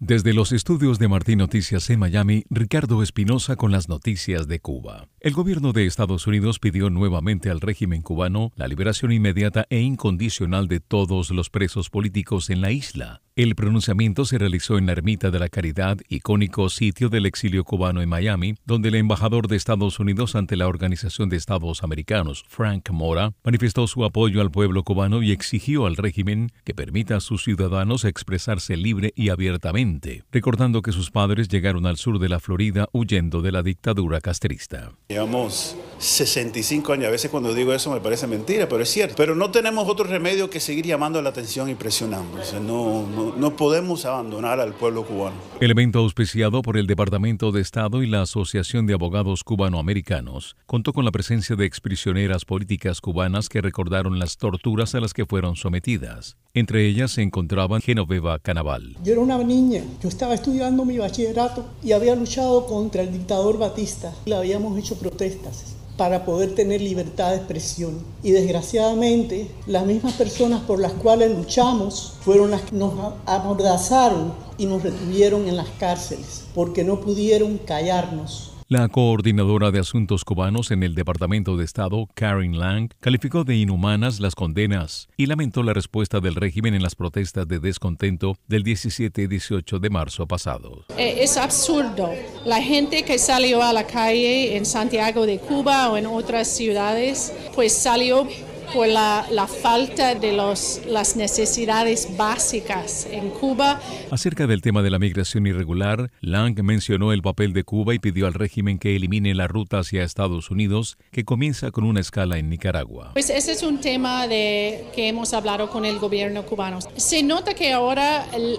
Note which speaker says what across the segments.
Speaker 1: Desde los estudios de Martín Noticias en Miami, Ricardo Espinosa con las noticias de Cuba. El gobierno de Estados Unidos pidió nuevamente al régimen cubano la liberación inmediata e incondicional de todos los presos políticos en la isla. El pronunciamiento se realizó en la Ermita de la Caridad, icónico sitio del exilio cubano en Miami, donde el embajador de Estados Unidos ante la Organización de Estados Americanos, Frank Mora, manifestó su apoyo al pueblo cubano y exigió al régimen que permita a sus ciudadanos expresarse libre y abiertamente recordando que sus padres llegaron al sur de la Florida huyendo de la dictadura castrista. Llevamos 65 años, a veces cuando digo eso me parece mentira, pero es cierto. Pero no tenemos otro remedio que seguir llamando la atención y presionando. no, no, no podemos abandonar al pueblo cubano. El evento auspiciado por el Departamento de Estado y la Asociación de Abogados Cubanoamericanos contó con la presencia de exprisioneras políticas cubanas que recordaron las torturas a las que fueron sometidas. Entre ellas se encontraban Genoveva Canaval.
Speaker 2: Yo era una niña, yo estaba estudiando mi bachillerato y había luchado contra el dictador Batista. Le habíamos hecho protestas para poder tener libertad de expresión. Y desgraciadamente, las mismas personas por las cuales luchamos fueron las que nos amordazaron y nos retuvieron en las cárceles, porque no pudieron callarnos
Speaker 1: la coordinadora de asuntos cubanos en el Departamento de Estado, Karen Lang, calificó de inhumanas las condenas y lamentó la respuesta del régimen en las protestas de descontento del 17 y 18 de marzo pasado.
Speaker 2: Eh, es absurdo. La gente que salió a la calle en Santiago de Cuba o en otras ciudades, pues salió por la, falta de los, las necesidades básicas en Cuba.
Speaker 1: Acerca del tema de la migración irregular, Lang mencionó el papel de Cuba y pidió al régimen que elimine la ruta hacia Estados Unidos, que comienza con una escala en Nicaragua.
Speaker 2: Pues ese es un tema de, que hemos hablado con el gobierno cubano. Se nota que ahora el,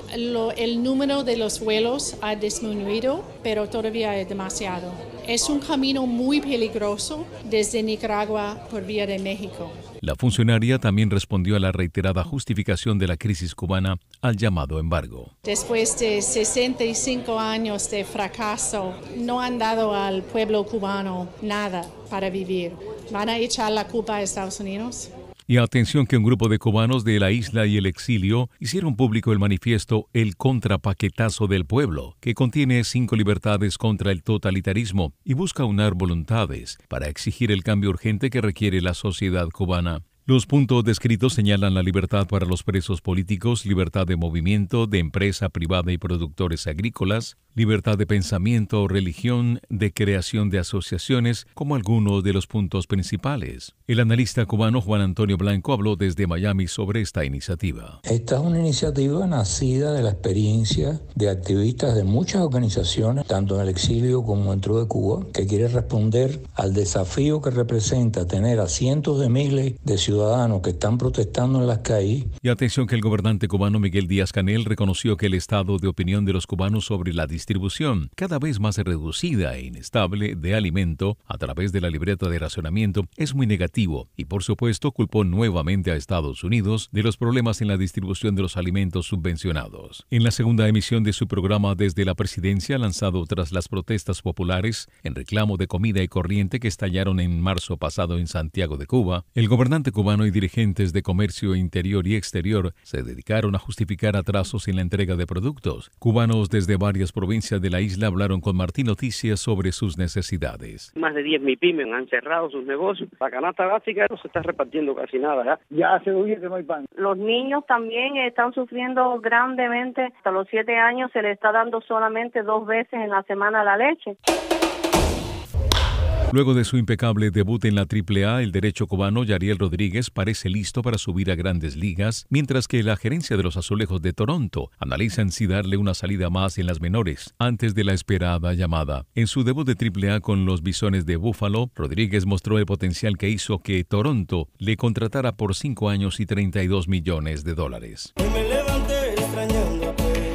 Speaker 2: el número de los vuelos ha disminuido, pero todavía es demasiado. Es un camino muy peligroso desde Nicaragua por vía de México.
Speaker 1: La funcionaria también respondió a la reiterada justificación de la crisis cubana al llamado embargo.
Speaker 2: Después de 65 años de fracaso, no han dado al pueblo cubano nada para vivir. ¿Van a echar la culpa a Estados Unidos?
Speaker 1: y atención que un grupo de cubanos de la isla y el exilio hicieron público el manifiesto El contrapaquetazo del pueblo, que contiene cinco libertades contra el totalitarismo y busca unar voluntades para exigir el cambio urgente que requiere la sociedad cubana. Los puntos descritos señalan la libertad para los presos políticos, libertad de movimiento, de empresa privada y productores agrícolas, libertad de pensamiento o religión, de creación de asociaciones, como algunos de los puntos principales. El analista cubano Juan Antonio Blanco habló desde Miami sobre esta iniciativa. Esta es una iniciativa nacida de la experiencia de activistas de muchas organizaciones, tanto en el exilio como dentro de Cuba, que quiere responder al desafío que representa tener a cientos de miles de ciudadanos que están protestando en las calles. Y atención que el gobernante cubano Miguel Díaz Canel reconoció que el estado de opinión de los cubanos sobre la distribución cada vez más reducida e inestable de alimento a través de la libreta de racionamiento es muy negativo y por supuesto culpó nuevamente a Estados Unidos de los problemas en la distribución de los alimentos subvencionados. En la segunda emisión de su programa desde la presidencia lanzado tras las protestas populares en reclamo de comida y corriente que estallaron en marzo pasado en Santiago de Cuba, el gobernante cubano y dirigentes de comercio interior y exterior se dedicaron a justificar atrasos en la entrega de productos. Cubanos desde varias provincias de la isla hablaron con Martín Noticias sobre sus necesidades. Más de 10 pymes han cerrado sus negocios. La canasta básica no se está repartiendo casi nada. Ya
Speaker 2: hace dos que no hay pan. Los niños también están sufriendo grandemente. Hasta los 7 años se les está dando solamente dos veces en la semana la leche.
Speaker 1: Luego de su impecable debut en la AAA, el derecho cubano Yariel Rodríguez parece listo para subir a grandes ligas, mientras que la gerencia de los azulejos de Toronto analizan si darle una salida más en las menores antes de la esperada llamada. En su debut de AAA con los Bisones de Buffalo, Rodríguez mostró el potencial que hizo que Toronto le contratara por 5 años y 32 millones de dólares. me levanté extrañando.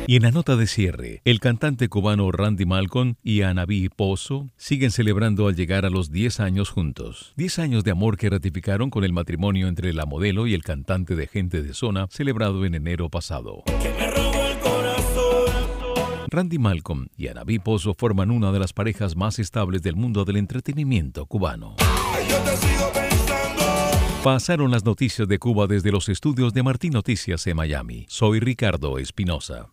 Speaker 1: Y en la nota de cierre, el cantante cubano Randy Malcolm y Anabí Pozo siguen celebrando al llegar a los 10 años juntos. 10 años de amor que ratificaron con el matrimonio entre la modelo y el cantante de Gente de Zona, celebrado en enero pasado. Randy Malcolm y Anabí Pozo forman una de las parejas más estables del mundo del entretenimiento cubano. Pasaron las noticias de Cuba desde los estudios de Martín Noticias en Miami. Soy Ricardo Espinosa.